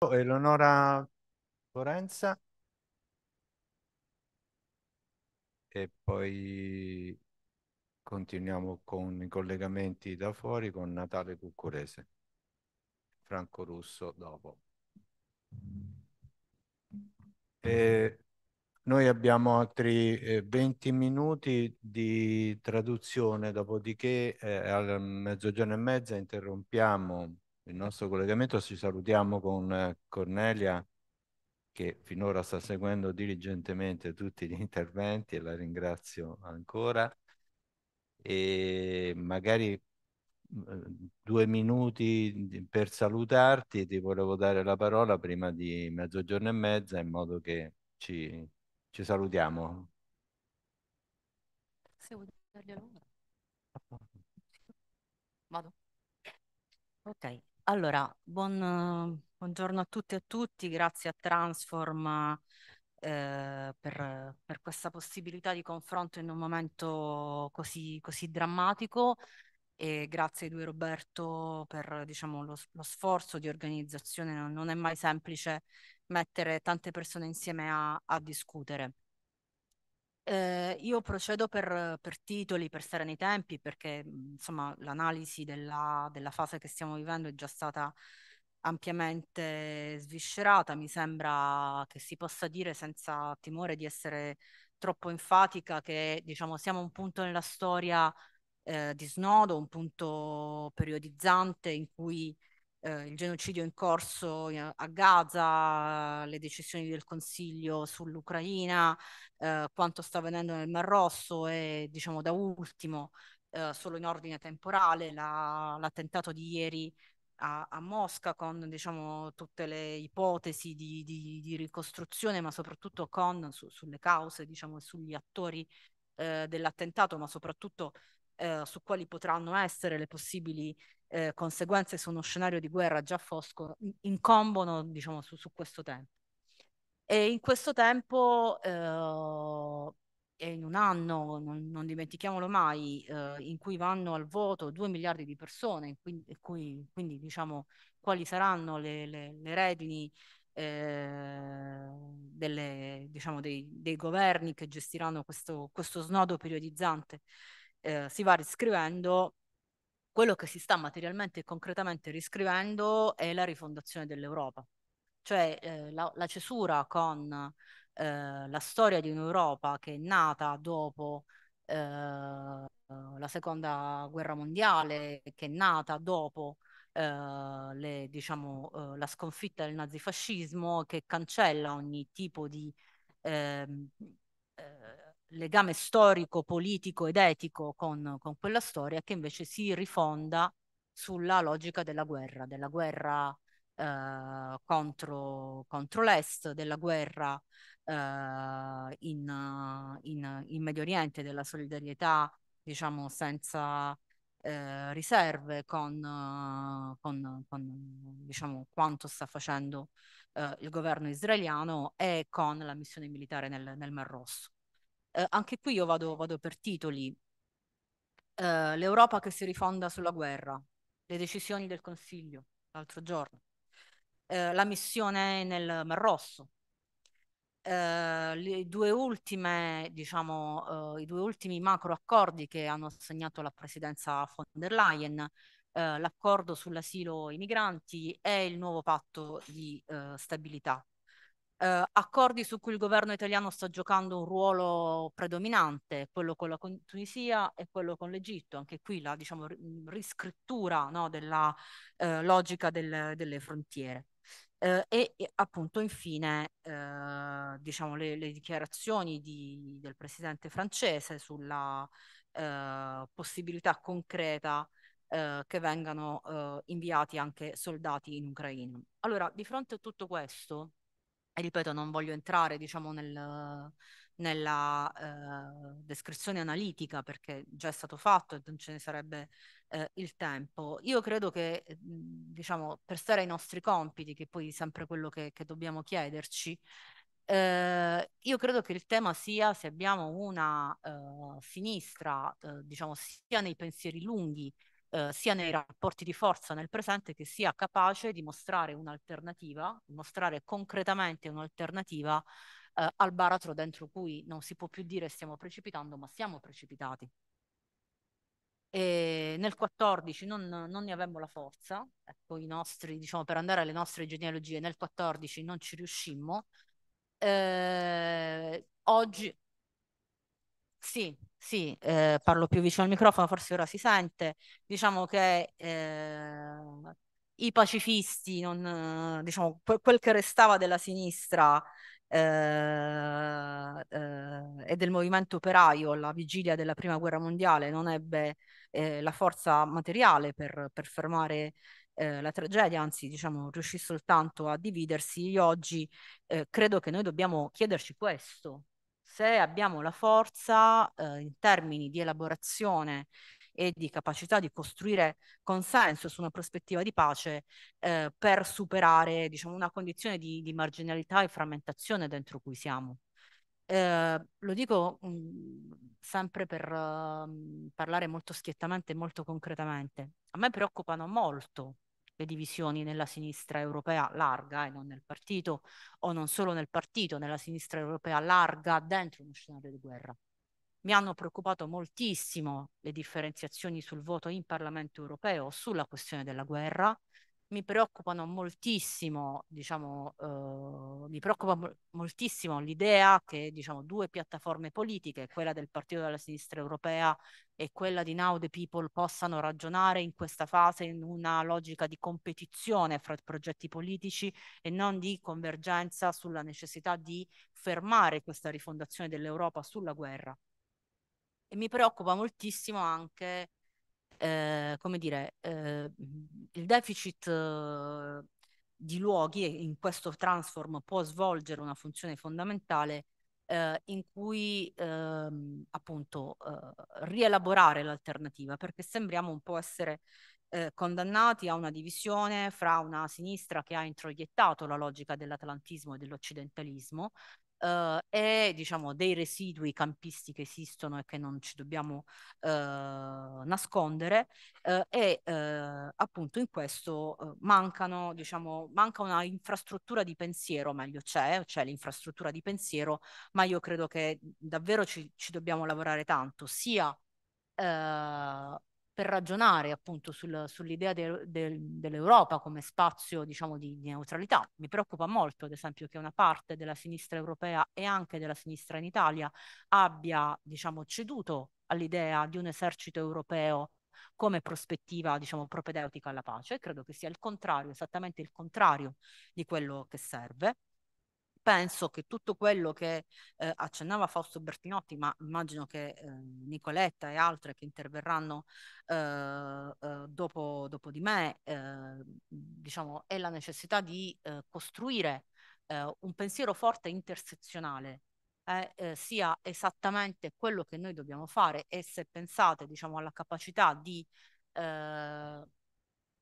Eleonora Lorenza e poi continuiamo con i collegamenti da fuori con Natale Cucurese, Franco Russo dopo. E noi abbiamo altri 20 eh, minuti di traduzione, dopodiché eh, al mezzogiorno e mezza interrompiamo il nostro collegamento. Ci salutiamo con eh, Cornelia che finora sta seguendo diligentemente tutti gli interventi e la ringrazio ancora. E magari eh, due minuti per salutarti, ti volevo dare la parola prima di mezzogiorno e mezza in modo che ci, ci salutiamo. Se vuoi darglielo. Vado. Ok. Allora, buon, buongiorno a tutti e a tutti, grazie a Transform eh, per, per, questa possibilità di confronto in un momento così, così drammatico e grazie ai due Roberto per diciamo, lo, lo, sforzo di organizzazione, non, è mai semplice mettere tante persone insieme a, a discutere. Eh, io procedo per, per, titoli, per stare nei tempi, perché mhmm, insomma, l'analisi della, della, fase che stiamo vivendo è già stata ampiamente sviscerata. Mi sembra che si possa dire senza timore di essere troppo enfatica che diciamo, siamo a un punto nella storia eh, di snodo, un punto periodizzante in cui eh, il genocidio in corso eh, a Gaza, le decisioni del Consiglio sull'Ucraina, eh, quanto sta avvenendo nel Mar Rosso e diciamo da ultimo, eh, solo in ordine temporale, la, l'attentato di ieri a, a, Mosca con diciamo, tutte le ipotesi di, di, di ricostruzione, ma soprattutto con, su, sulle cause, diciamo, sugli attori eh, dell'attentato, ma soprattutto eh, su quali potranno essere le possibili eh, conseguenze su uno scenario di guerra già fosco incombono diciamo, su, su, questo tempo. E in questo tempo, eh, in un anno, non, non dimentichiamolo mai, eh, in cui vanno al voto 2 miliardi di persone, quindi, cui, quindi diciamo quali saranno le, le, le redini eh, delle, diciamo, dei, dei, governi che gestiranno questo, questo snodo periodizzante, eh, si va riscrivendo quello che si sta materialmente e concretamente riscrivendo è la rifondazione dell'Europa, cioè eh, la, la, cesura con eh, la storia di un'Europa che è nata dopo eh, la seconda guerra mondiale, che è nata dopo eh, le, diciamo, eh, la sconfitta del nazifascismo, che cancella ogni tipo di ehm, eh, legame storico, politico ed etico con, con quella storia che invece si rifonda sulla logica della guerra, della guerra eh, contro, contro, l'Est, della guerra eh, in, in, in, Medio Oriente, della solidarietà, diciamo, senza eh, riserve con, con, con diciamo, quanto sta facendo eh, il governo israeliano e con la missione militare nel, nel Mar Rosso eh, anche qui io vado, vado per titoli. Eh, L'Europa che si rifonda sulla guerra, le decisioni del Consiglio l'altro giorno, eh, la missione nel Mar Rosso, eh, le due ultime, diciamo, eh, i due ultimi macro accordi che hanno segnato la presidenza von der Leyen, eh, l'accordo sull'asilo ai migranti e il nuovo patto di stabilità eh, accordi su cui il governo italiano sta giocando un ruolo predominante, quello con la Tunisia e quello con l'Egitto, anche qui la diciamo, mm, riscrittura no, della eh, logica del, delle frontiere. Eh, e, e, appunto infine ehm, diciamo le, le dichiarazioni di, del presidente francese sulla ehm, possibilità concreta eh, che vengano eh, inviati anche soldati in Ucraina. Allora, di fronte a tutto questo, e ripeto, non voglio entrare, diciamo, nel, nella eh, descrizione analitica perché già è stato fatto e non ce ne sarebbe eh, il tempo. Io credo che, diciamo, per stare ai nostri compiti, che poi è sempre quello che, che dobbiamo chiederci, eh, io credo che il tema sia se abbiamo una sinistra, eh, eh, diciamo, sia nei pensieri lunghi eh, sia nei rapporti di forza nel presente che sia capace di mostrare un'alternativa, mostrare concretamente un'alternativa eh, al baratro dentro cui non si può più dire stiamo precipitando, ma siamo precipitati. E nel 14 non, non, ne avevamo la forza, ecco, nostri, diciamo, per andare alle nostre genealogie, nel 14 non ci riuscimmo. Eh, oggi, sì, sì, eh, parlo più vicino al microfono, forse ora si sente. Diciamo che eh, i pacifisti, non, diciamo, quel che restava della sinistra eh, eh, e del movimento operaio alla vigilia della Prima Guerra Mondiale non ebbe eh, la forza materiale per, per fermare eh, la tragedia, anzi, diciamo, riuscì soltanto a dividersi. Io oggi credo che noi dobbiamo chiederci questo se abbiamo la forza eh, in termini di elaborazione e di capacità di costruire consenso su una prospettiva di pace eh, per superare diciamo, una condizione di, di, marginalità e frammentazione dentro cui siamo. Eh, lo dico mh, mm, sempre per uh, parlare molto schiettamente e molto concretamente. A me preoccupano molto le divisioni nella sinistra europea larga e non nel partito, o non solo nel partito, nella sinistra europea larga dentro uno scenario di guerra. Mi hanno preoccupato moltissimo le differenziazioni sul voto in Parlamento europeo sulla questione della guerra, mi preoccupano moltissimo, diciamo, eh, mi preoccupa moltissimo l'idea che diciamo, due piattaforme politiche, quella del Partito della Sinistra Europea e quella di Now the People, possano ragionare in questa fase in una logica di competizione fra progetti politici e non di convergenza sulla necessità di fermare questa rifondazione dell'Europa sulla guerra. E mi preoccupa moltissimo anche eh, come dire, eh, il deficit eh, di luoghi in questo transform può svolgere una funzione fondamentale eh, in cui ehm, appunto rielaborare l'alternativa, perché sembriamo un po' essere condannati a una divisione fra una sinistra che ha introiettato la logica dell'atlantismo e dell'occidentalismo uh, eh, e diciamo dei residui campisti che esistono e che non ci dobbiamo uh, nascondere uh, e appunto in questo mancano diciamo manca una infrastruttura di pensiero meglio c'è c'è l'infrastruttura di pensiero ma io credo che davvero ci, ci dobbiamo lavorare tanto sia per ragionare appunto sul, sull'idea de, de, dell'Europa come spazio diciamo di, di, neutralità. Mi preoccupa molto ad esempio che una parte della sinistra europea e anche della sinistra in Italia abbia diciamo ceduto all'idea di un esercito europeo come prospettiva diciamo propedeutica alla pace. Credo che sia il contrario, esattamente il contrario di quello che serve penso che tutto quello che eh, accennava Fausto Bertinotti, ma immagino che eh, Nicoletta e altre che interverranno eh, eh dopo, dopo, di me, ehm, diciamo, è la necessità di eh, costruire eh, un pensiero forte intersezionale eh, eh, sia esattamente quello che noi dobbiamo fare e se pensate diciamo alla capacità di eh,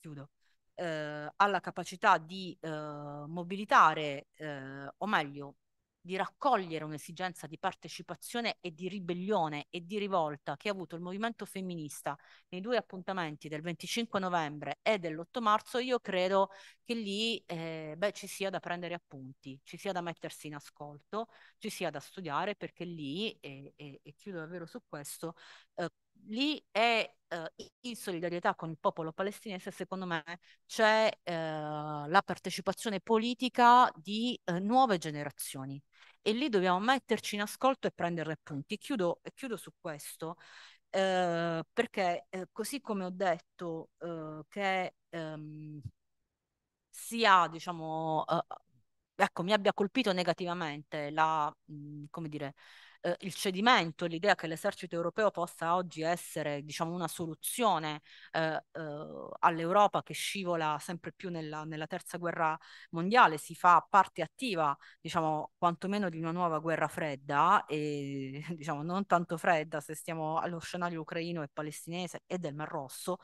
chiudo eh, ha la capacità di eh, mobilitare, eh, o meglio, di raccogliere un'esigenza di partecipazione e di ribellione e di rivolta che ha avuto il movimento femminista nei due appuntamenti del 25 novembre e dell'8 marzo, io credo che lì eh, beh, ci sia da prendere appunti, ci sia da mettersi in ascolto, ci sia da studiare perché lì, e, e, e chiudo davvero su questo, eh, lì è eh, in solidarietà con il popolo palestinese, secondo me, c'è eh, la partecipazione politica di eh, nuove generazioni. E lì dobbiamo metterci in ascolto e prendere punti. Chiudo, chiudo su questo. Eh, perché eh, così come ho detto eh, che ehm, sia diciamo ecco mi abbia colpito negativamente la mh, mm, come dire eh, il cedimento, l'idea che l'esercito europeo possa oggi essere diciamo, una soluzione eh, eh, all'Europa che scivola sempre più nella, nella, terza guerra mondiale, si fa parte attiva diciamo, quantomeno di una nuova guerra fredda e diciamo, non tanto fredda se stiamo allo scenario ucraino e palestinese e del Mar Rosso,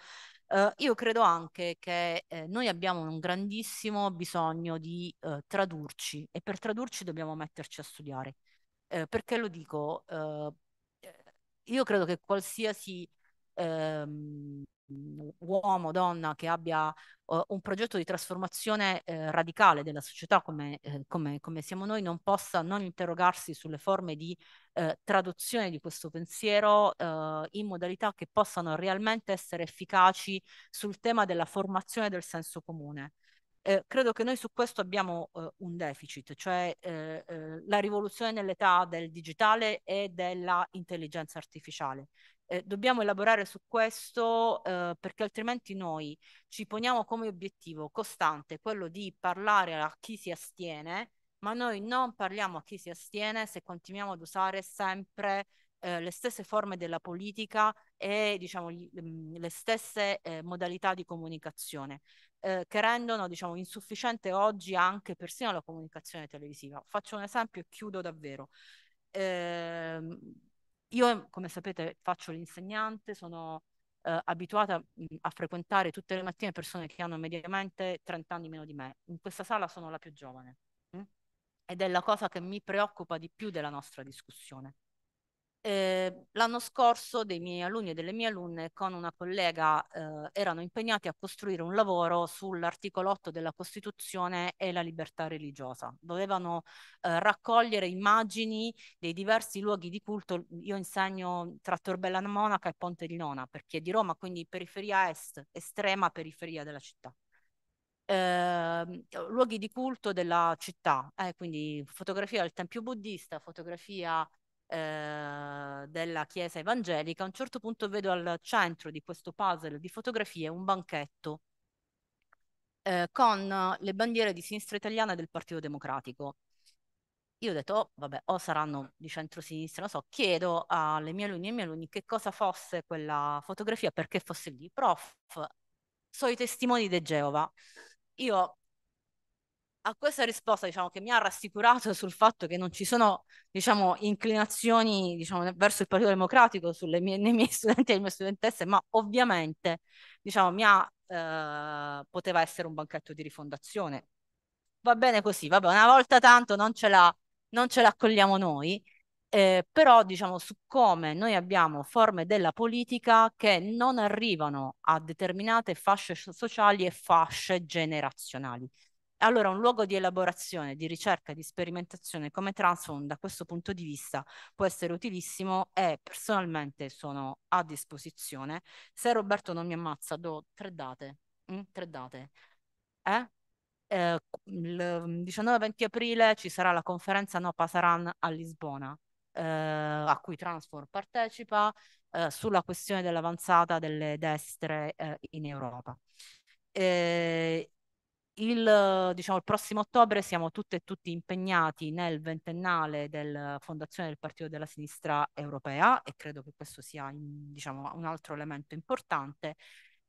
Uh, io credo anche che eh, noi abbiamo un grandissimo bisogno di uh, tradurci e per tradurci dobbiamo metterci a studiare. Eh, perché lo dico? Eh, io credo che qualsiasi ehm, uomo, donna che abbia uh, un progetto di trasformazione eh, radicale della società come, eh, come, come, siamo noi non possa non interrogarsi sulle forme di eh, traduzione di questo pensiero eh, in modalità che possano realmente essere efficaci sul tema della formazione del senso comune eh, credo che noi su questo abbiamo eh, un deficit, cioè eh, eh la rivoluzione nell'età del digitale e dell'intelligenza artificiale. Eh, dobbiamo elaborare su questo eh, perché altrimenti noi ci poniamo come obiettivo costante quello di parlare a chi si astiene, ma noi non parliamo a chi si astiene se continuiamo ad usare sempre le stesse forme della politica e diciamo, gli, mhmm, le stesse eh, modalità di comunicazione eh, che rendono diciamo, insufficiente oggi anche persino la comunicazione televisiva. Faccio un esempio e chiudo davvero. Eh, io, come sapete, faccio l'insegnante, sono eh, abituata mhmm, a frequentare tutte le mattine persone che hanno mediamente 30 anni meno di me. In questa sala sono la più giovane mm, ed è la cosa che mi preoccupa di più della nostra discussione. Eh, l'anno scorso dei miei alunni e delle mie alunne con una collega eh, erano impegnati a costruire un lavoro sull'articolo 8 della Costituzione e la libertà religiosa. Dovevano eh, raccogliere immagini dei diversi luoghi di culto. Io insegno tra Torbella Monaca e Ponte di Nona, per chi è di Roma, quindi periferia est, estrema periferia della città. Eh, luoghi di culto della città, eh, quindi fotografia del tempio buddista, fotografia eh, della chiesa evangelica, a un certo punto vedo al centro di questo puzzle di fotografie un banchetto eh, con le bandiere di sinistra italiana del Partito Democratico. Io ho detto, oh, vabbè, o saranno di centrosinistra, non so, chiedo alle mie alunni e ai miei alunni che cosa fosse quella fotografia, perché fosse lì. Prof, so i testimoni di Geova. Io a questa risposta diciamo, che mi ha rassicurato sul fatto che non ci sono diciamo, inclinazioni diciamo, verso il Partito Democratico sulle mie, nei miei studenti e le mie studentesse, ma ovviamente diciamo, mi ha, eh, poteva essere un banchetto di rifondazione. Va bene così, vabbè, una volta tanto non ce la, non ce l'accogliamo noi, eh, però diciamo su come noi abbiamo forme della politica che non arrivano a determinate fasce sociali e fasce generazionali. Allora un luogo di elaborazione, di ricerca, di sperimentazione come Transform da questo punto di vista può essere utilissimo e personalmente sono a disposizione. Se Roberto non mi ammazza do tre date, mm? tre date. Eh? Eh, il 19-20 aprile ci sarà la conferenza No Pasaran a Lisbona. Eh, a cui Transform partecipa eh, sulla questione dell'avanzata delle destre eh, in Europa. Eh, il, diciamo, il prossimo ottobre siamo tutte e tutti impegnati nel ventennale della fondazione del Partito della Sinistra Europea e credo che questo sia diciamo, un altro elemento importante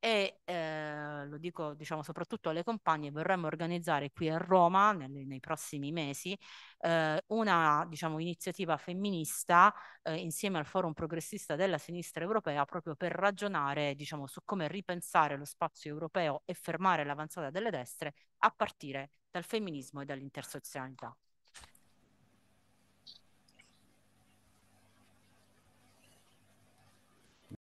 e eh, lo dico diciamo soprattutto alle compagne, vorremmo organizzare qui a Roma nel, nei prossimi mesi eh, una diciamo, iniziativa femminista eh, insieme al Forum Progressista della Sinistra Europea proprio per ragionare diciamo, su come ripensare lo spazio europeo e fermare l'avanzata delle destre a partire dal femminismo e dall'intersezionalità.